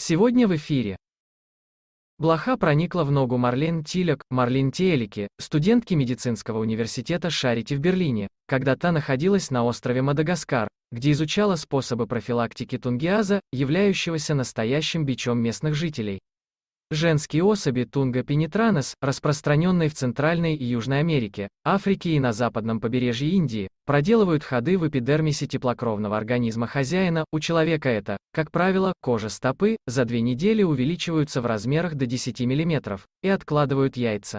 Сегодня в эфире. Блоха проникла в ногу Марлен Тилек, Марлен Телики, студентки медицинского университета Шарити в Берлине, когда та находилась на острове Мадагаскар, где изучала способы профилактики тунгиаза, являющегося настоящим бичом местных жителей. Женские особи Тунга пенетранес, распространенные в Центральной и Южной Америке, Африке и на западном побережье Индии, проделывают ходы в эпидермисе теплокровного организма хозяина, у человека это, как правило, кожа стопы, за две недели увеличиваются в размерах до 10 мм, и откладывают яйца.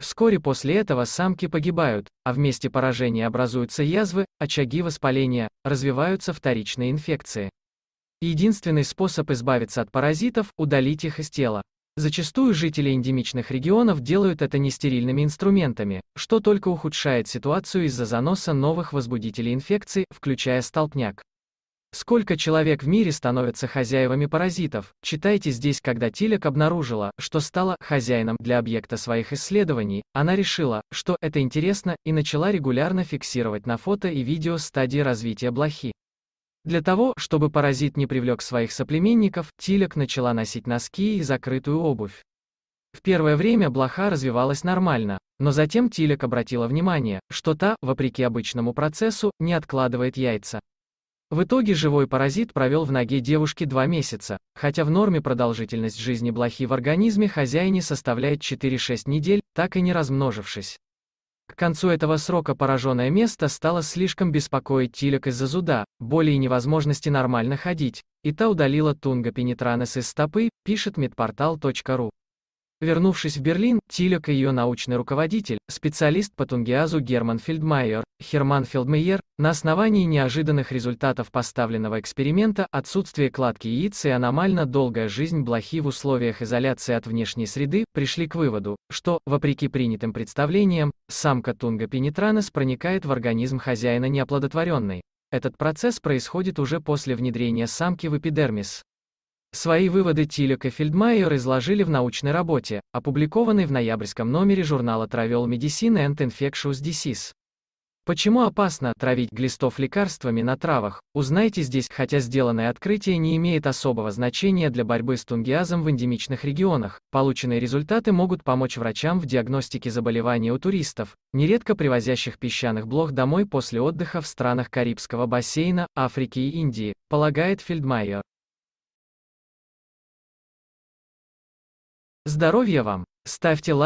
Вскоре после этого самки погибают, а в месте поражения образуются язвы, очаги воспаления, развиваются вторичные инфекции. Единственный способ избавиться от паразитов – удалить их из тела. Зачастую жители эндемичных регионов делают это нестерильными инструментами, что только ухудшает ситуацию из-за заноса новых возбудителей инфекции, включая столпняк. Сколько человек в мире становятся хозяевами паразитов, читайте здесь, когда Тилек обнаружила, что стала хозяином для объекта своих исследований, она решила, что это интересно, и начала регулярно фиксировать на фото и видео стадии развития блохи. Для того, чтобы паразит не привлек своих соплеменников, Тилек начала носить носки и закрытую обувь. В первое время блоха развивалась нормально, но затем Тилек обратила внимание, что та, вопреки обычному процессу, не откладывает яйца. В итоге живой паразит провел в ноге девушки два месяца, хотя в норме продолжительность жизни блохи в организме хозяине составляет 4-6 недель, так и не размножившись. К концу этого срока пораженное место стало слишком беспокоить Тилек из-за зуда, боли и невозможности нормально ходить, и та удалила Тунга Пенетранес из стопы, пишет медпортал.ру. Вернувшись в Берлин, Тилек и ее научный руководитель, специалист по Тунгиазу Герман Фельдмайер, Херман Фельдмейер, на основании неожиданных результатов поставленного эксперимента отсутствие кладки яиц и аномально долгая жизнь блохи в условиях изоляции от внешней среды, пришли к выводу, что, вопреки принятым представлениям, самка Тунга пенетранес проникает в организм хозяина неоплодотворенной. Этот процесс происходит уже после внедрения самки в эпидермис. Свои выводы Тилек и Фельдмайер изложили в научной работе, опубликованной в ноябрьском номере журнала Travel Medicine and Infectious Disease. Почему опасно травить глистов лекарствами на травах, узнайте здесь, хотя сделанное открытие не имеет особого значения для борьбы с тунгиазом в эндемичных регионах. Полученные результаты могут помочь врачам в диагностике заболевания у туристов, нередко привозящих песчаных блох домой после отдыха в странах Карибского бассейна, Африки и Индии, полагает Фельдмайер. Здоровья вам! Ставьте лайк.